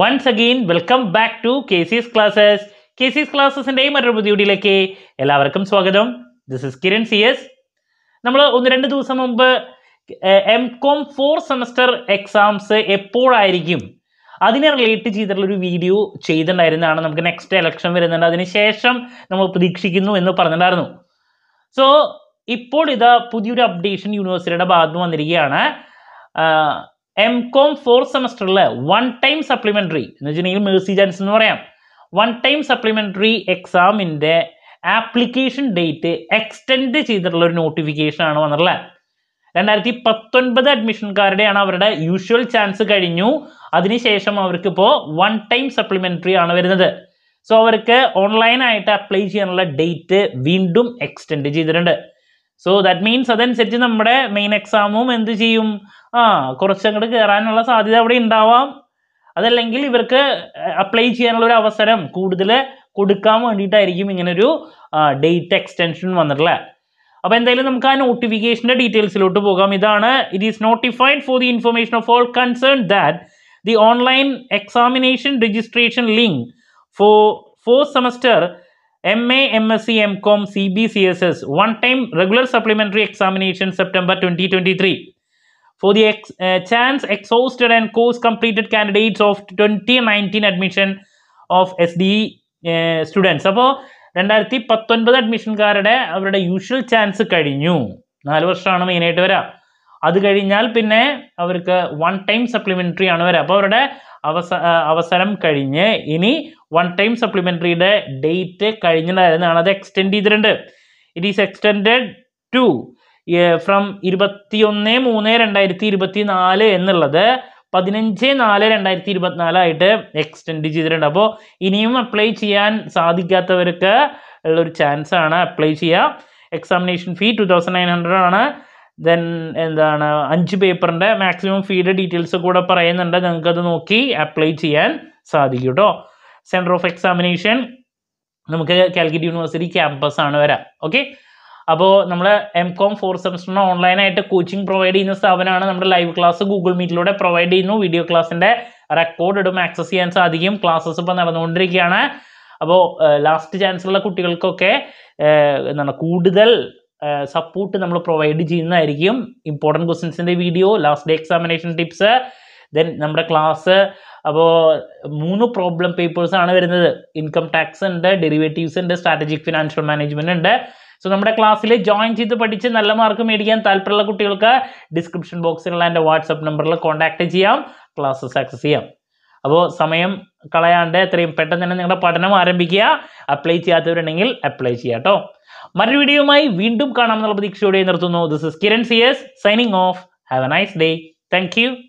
once again welcome back to K C S classes K C S ക്ലാസ്സസിൻ്റെയും മറ്റൊരു പുതിയ എല്ലാവർക്കും സ്വാഗതം this is Kiran C S നമ്മൾ ഒന്ന് രണ്ട് ദിവസം മുമ്പ് M Com four semester exams എപ്പോഴായിരിക്കും അതിനെ റിലേറ്റ് ചെയ്തിട്ടുള്ള ഒരു വീഡിയോ ചെയ്തിട്ടുണ്ടായിരുന്നതാണ് നമുക്ക് നെക്സ്റ്റ് ഇലക്ഷൻ വരുന്നുണ്ട് അതിനുശേഷം ശേഷം നമ്മൾ പ്രതീക്ഷിക്കുന്നു എന്ന് പറഞ്ഞിട്ടുണ്ടായിരുന്നു സോ ഇപ്പോൾ ഇതാ പുതിയൊരു അപ്ഡേഷൻ യൂണിവേഴ്സിറ്റിയുടെ ഭാഗത്ത് വന്നിരിക്കുകയാണ് എം കോം ഫോർ സെമസ്റ്ററിൽ വൺ ടൈം സപ്ലിമെൻ്ററി എന്ന് വെച്ചിട്ടുണ്ടെങ്കിൽ മേഴ്സി ചാൻസ് എന്ന് പറയാം വൺ ടൈം സപ്ലിമെൻ്ററി എക്സാമിൻ്റെ ആപ്ലിക്കേഷൻ ഡേറ്റ് എക്സ്റ്റെൻഡ് ചെയ്തിട്ടുള്ള ഒരു നോട്ടിഫിക്കേഷനാണ് വന്നിട്ടുള്ളത് രണ്ടായിരത്തി പത്തൊൻപത് അഡ്മിഷൻകാരുടെയാണ് അവരുടെ യൂഷ്വൽ ചാൻസ് കഴിഞ്ഞു അതിനുശേഷം ഇപ്പോൾ വൺ ടൈം സപ്ലിമെൻ്ററി ആണ് വരുന്നത് സോ അവർക്ക് ഓൺലൈനായിട്ട് അപ്ലൈ ചെയ്യാനുള്ള ഡേറ്റ് വീണ്ടും എക്സ്റ്റെൻഡ് ചെയ്തിട്ടുണ്ട് സോ ദാറ്റ് മീൻസ് അതനുസരിച്ച് നമ്മുടെ മെയിൻ എക്സാമും എന്ത് ചെയ്യും ആ കുറച്ചങ്ങോട്ട് കയറാനുള്ള സാധ്യത അവിടെ ഉണ്ടാവാം അതല്ലെങ്കിൽ ഇവർക്ക് അപ്ലൈ ചെയ്യാനുള്ള ഒരു അവസരം കൂടുതൽ കൊടുക്കാൻ വേണ്ടിയിട്ടായിരിക്കും ഇങ്ങനൊരു ഡേറ്റ് എക്സ്റ്റെൻഷൻ വന്നിട്ടുള്ളത് അപ്പോൾ എന്തായാലും നമുക്ക് ആ നോട്ടിഫിക്കേഷൻ്റെ ഡീറ്റെയിൽസിലോട്ട് പോകാം ഇതാണ് it is notified for the information of all concern that the online examination registration link for four semester M A M S C M Com C B C S S one time regular supplementary examination September twenty twenty three for the ex chance exhausted and course completed candidates of twenty nineteen admission of S D students അപ്പോൾ രണ്ടായിരത്തി പത്തൊൻപത് അഡ്മിഷൻകാരുടെ അവരുടെ usual chance കഴിഞ്ഞു നാല് വർഷമാണ് മെയിനായിട്ട് വരിക അത് കഴിഞ്ഞാൽ പിന്നെ അവർക്ക് വൺ ടൈം സപ്ലിമെൻ്ററി ആണ് വരിക അപ്പോൾ അവരുടെ അവസ അവസരം കഴിഞ്ഞ് ഇനി വൺ ടൈം സപ്ലിമെൻ്ററിയുടെ ഡേറ്റ് കഴിഞ്ഞതായിരുന്നാണ് അത് എക്സ്റ്റെൻഡ് ചെയ്തിട്ടുണ്ട് it is extend to from ഇരുപത്തിയൊന്ന് മൂന്ന് രണ്ടായിരത്തി ഇരുപത്തി നാല് എന്നുള്ളത് പതിനഞ്ച് നാല് രണ്ടായിരത്തി ഇരുപത്തിനാലായിട്ട് എക്സ്റ്റെൻഡ് ചെയ്തിട്ടുണ്ട് അപ്പോൾ ഇനിയും അപ്ലൈ ചെയ്യാൻ സാധിക്കാത്തവർക്ക് ഉള്ളൊരു ചാൻസ് ആണ് അപ്ലൈ ചെയ്യുക examination fee two thousand nine hundred ആണ് ദെൻ എന്താണ് അഞ്ച് പേപ്പറിൻ്റെ മാക്സിമം ഫീയുടെ ഡീറ്റെയിൽസ് കൂടെ പറയുന്നുണ്ട് നിങ്ങൾക്കത് നോക്കി അപ്ലൈ ചെയ്യാൻ സാധിക്കും കേട്ടോ സെൻറ്റർ ഓഫ് എക്സാമിനേഷൻ നമുക്ക് കാലിക്കറ്റ് യൂണിവേഴ്സിറ്റി ക്യാമ്പസ് ആണ് വരാം ഓക്കെ അപ്പോൾ നമ്മൾ എം കോം ഫോർ സെമസ്റ്ററിന് ഓൺലൈനായിട്ട് കോച്ചിങ് പ്രൊവൈഡ് ചെയ്യുന്ന സ്ഥാപനമാണ് നമ്മുടെ ലൈവ് ക്ലാസ് ഗൂഗിൾ മീറ്റിലൂടെ പ്രൊവൈഡ് ചെയ്യുന്നു വീഡിയോ ക്ലാസ്സിൻ്റെ റെക്കോർഡ് ഇടും ആക്സസ് ചെയ്യാൻ സാധിക്കും ക്ലാസ്സസ് ഇപ്പോൾ നടന്നുകൊണ്ടിരിക്കുകയാണ് അപ്പോൾ ലാസ്റ്റ് ചാൻസുള്ള കുട്ടികൾക്കൊക്കെ എന്താണ് കൂടുതൽ സപ്പോർട്ട് നമ്മൾ പ്രൊവൈഡ് ചെയ്യുന്നതായിരിക്കും ഇമ്പോർട്ടൻറ്റ് ക്വസ്റ്റ്യൻസിൻ്റെ video last day examination tips then നമ്മുടെ ക്ലാസ് അപ്പോൾ മൂന്ന് പ്രോബ്ലം പേപ്പേഴ്സ് ആണ് വരുന്നത് ഇൻകം ടാക്സ് ഉണ്ട് ഡെറിവേറ്റീവ്സ് ഉണ്ട് സ്ട്രാറ്റജിക് ഫിനാൻഷ്യൽ മാനേജ്മെന്റ് ഉണ്ട് സോ നമ്മുടെ ക്ലാസ്സിൽ ജോയിൻ ചെയ്ത് പഠിച്ച് നല്ല മാർക്ക് മേടിക്കാൻ താല്പര്യമുള്ള കുട്ടികൾക്ക് ഡിസ്ക്രിപ്ഷൻ ബോക്സിലുള്ള എൻ്റെ വാട്സപ്പ് നമ്പറിൽ കോൺടാക്ട് ചെയ്യാം ക്ലാസ്സസ് ആക്സസ് ചെയ്യാം അപ്പോൾ സമയം കളയാണ്ട് എത്രയും പെട്ടെന്ന് തന്നെ നിങ്ങളുടെ പഠനം ആരംഭിക്കുക അപ്ലൈ ചെയ്യാത്തവരുണ്ടെങ്കിൽ അപ്ലൈ ചെയ്യുക കേട്ടോ മറ്റൊരു വീഡിയോയുമായി വീണ്ടും കാണാമെന്നുള്ള പ്രതീക്ഷയോടെ നിർത്തുന്നു this is Kiran C S signing off have a nice day thank